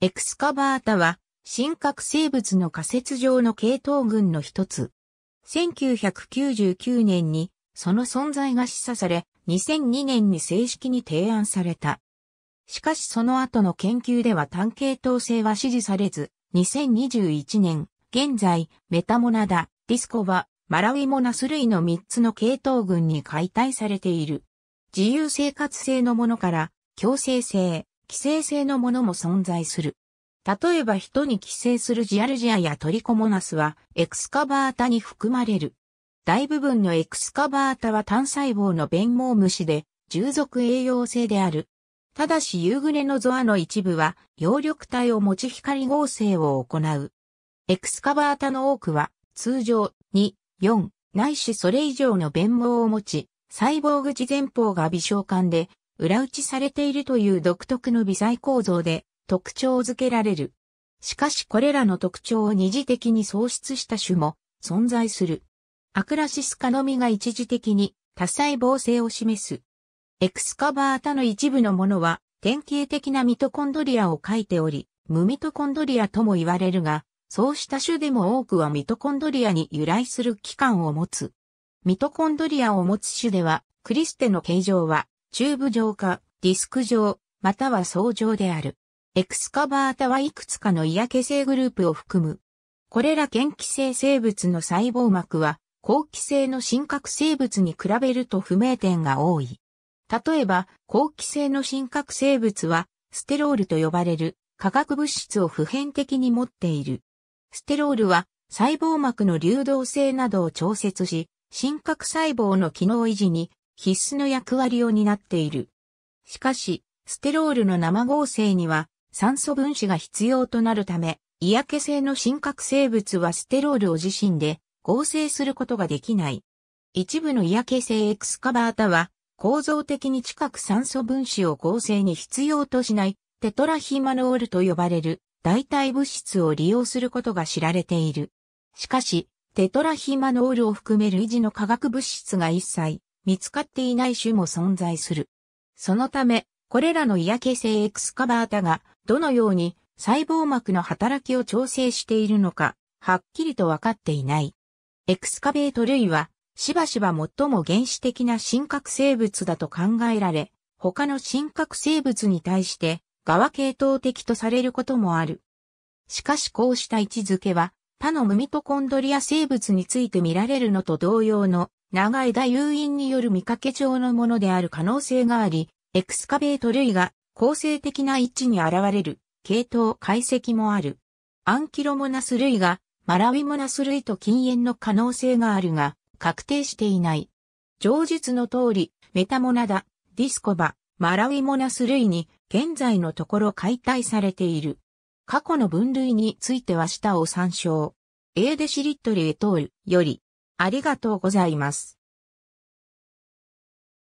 エクスカバータは、真核生物の仮説上の系統群の一つ。1999年に、その存在が示唆され、2002年に正式に提案された。しかしその後の研究では単系統性は支持されず、2021年、現在、メタモナダ、ディスコバ、マラウィモナス類の3つの系統群に解体されている。自由生活性のものから、強制性、寄生性のものも存在する。例えば人に寄生するジアルジアやトリコモナスはエクスカバータに含まれる。大部分のエクスカバータは単細胞の弁毛虫で従属栄養性である。ただし夕暮れのゾアの一部は葉緑体を持ち光合成を行う。エクスカバータの多くは通常2、4、ないしそれ以上の弁毛を持ち、細胞口前方が微小管で裏打ちされているという独特の微細構造で特徴づけられる。しかしこれらの特徴を二次的に喪失した種も存在する。アクラシス科のみが一時的に多細胞性を示す。エクスカバー他の一部のものは典型的なミトコンドリアを書いており、無ミトコンドリアとも言われるが、そうした種でも多くはミトコンドリアに由来する器官を持つ。ミトコンドリアを持つ種では、クリステの形状はチューブ状か、ディスク状、または層状である。エクスカバータはいくつかの嫌気性グループを含む。これら嫌気性生物の細胞膜は、後期性の真核生物に比べると不明点が多い。例えば、後期性の真核生物は、ステロールと呼ばれる化学物質を普遍的に持っている。ステロールは細胞膜の流動性などを調節し、真核細胞の機能維持に必須の役割を担っている。しかし、ステロールの生合成には酸素分子が必要となるため、嫌気性の真核生物はステロールを自身で合成することができない。一部の嫌気性エクスカバータは構造的に近く酸素分子を合成に必要としないテトラヒマノールと呼ばれる代替物質を利用することが知られている。しかし、テトラヒマノールを含める維持の化学物質が一切見つかっていない種も存在する。そのため、これらの嫌気性エクスカバータが、どのように細胞膜の働きを調整しているのか、はっきりとわかっていない。エクスカベート類は、しばしば最も原始的な真核生物だと考えられ、他の真核生物に対して、側系統的とされることもある。しかしこうした位置づけは、他のムミトコンドリア生物について見られるのと同様の長枝誘引による見かけ上のものである可能性があり、エクスカベート類が構成的な位置に現れる系統解析もある。アンキロモナス類がマラウィモナス類と禁煙の可能性があるが、確定していない。上述の通り、メタモナダ、ディスコバ、マラウィモナス類に現在のところ解体されている。過去の分類については下を参照。エーデシリットルへトールよりありがとうございます。